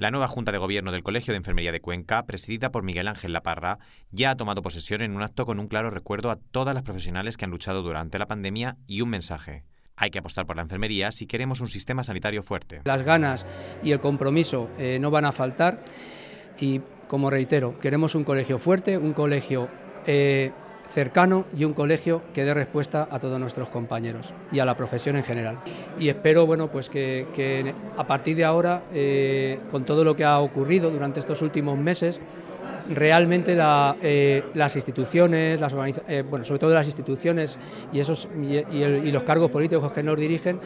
La nueva Junta de Gobierno del Colegio de Enfermería de Cuenca, presidida por Miguel Ángel Laparra, ya ha tomado posesión en un acto con un claro recuerdo a todas las profesionales que han luchado durante la pandemia y un mensaje. Hay que apostar por la enfermería si queremos un sistema sanitario fuerte. Las ganas y el compromiso eh, no van a faltar y, como reitero, queremos un colegio fuerte, un colegio eh, cercano y un colegio que dé respuesta a todos nuestros compañeros y a la profesión en general. Y espero bueno, pues que, a partir de ahora, eh, con todo lo que ha ocurrido durante estos últimos meses, realmente eh, las instituciones, las eh, bueno, sobre todo las instituciones y, esos, y, los cargos políticos que nos dirigen,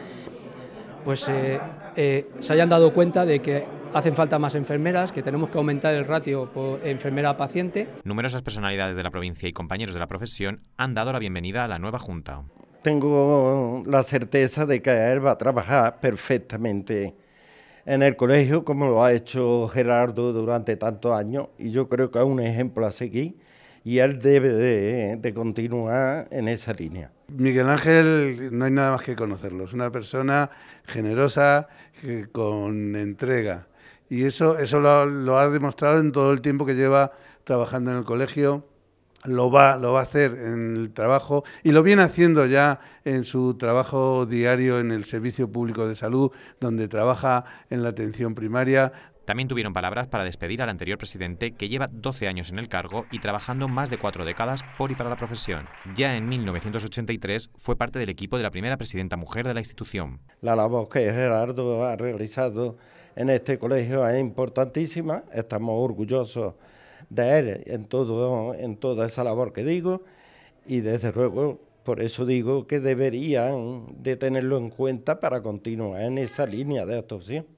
pues se hayan dado cuenta de que hacen falta más enfermeras, que tenemos que aumentar el ratio por enfermera-paciente. Numerosas personalidades de la provincia y compañeros de la profesión han dado la bienvenida a la nueva Junta. Tengo la certeza de que él va a trabajar perfectamente en el colegio, como lo ha hecho Gerardo durante tantos años, y yo creo que es un ejemplo a seguir, y él debe de, de continuar en esa línea. Miguel Ángel, no hay nada más que conocerlo, es una persona generosa, con entrega y eso, eso lo, lo ha demostrado en todo el tiempo que lleva trabajando en el colegio lo va, a hacer en el trabajo y lo viene haciendo ya en su trabajo diario en el Servicio Público de Salud, donde trabaja en la atención primaria. También tuvieron palabras para despedir al anterior presidente, que lleva 12 años en el cargo y trabajando más de cuatro décadas por y para la profesión. Ya en 1983 fue parte del equipo de la primera presidenta mujer de la institución. La labor que Gerardo ha realizado en este colegio es importantísima. Estamos orgullosos de él en, todo, en toda esa labor que digo y desde luego por eso digo que deberían de tenerlo en cuenta para continuar en esa línea de actuación.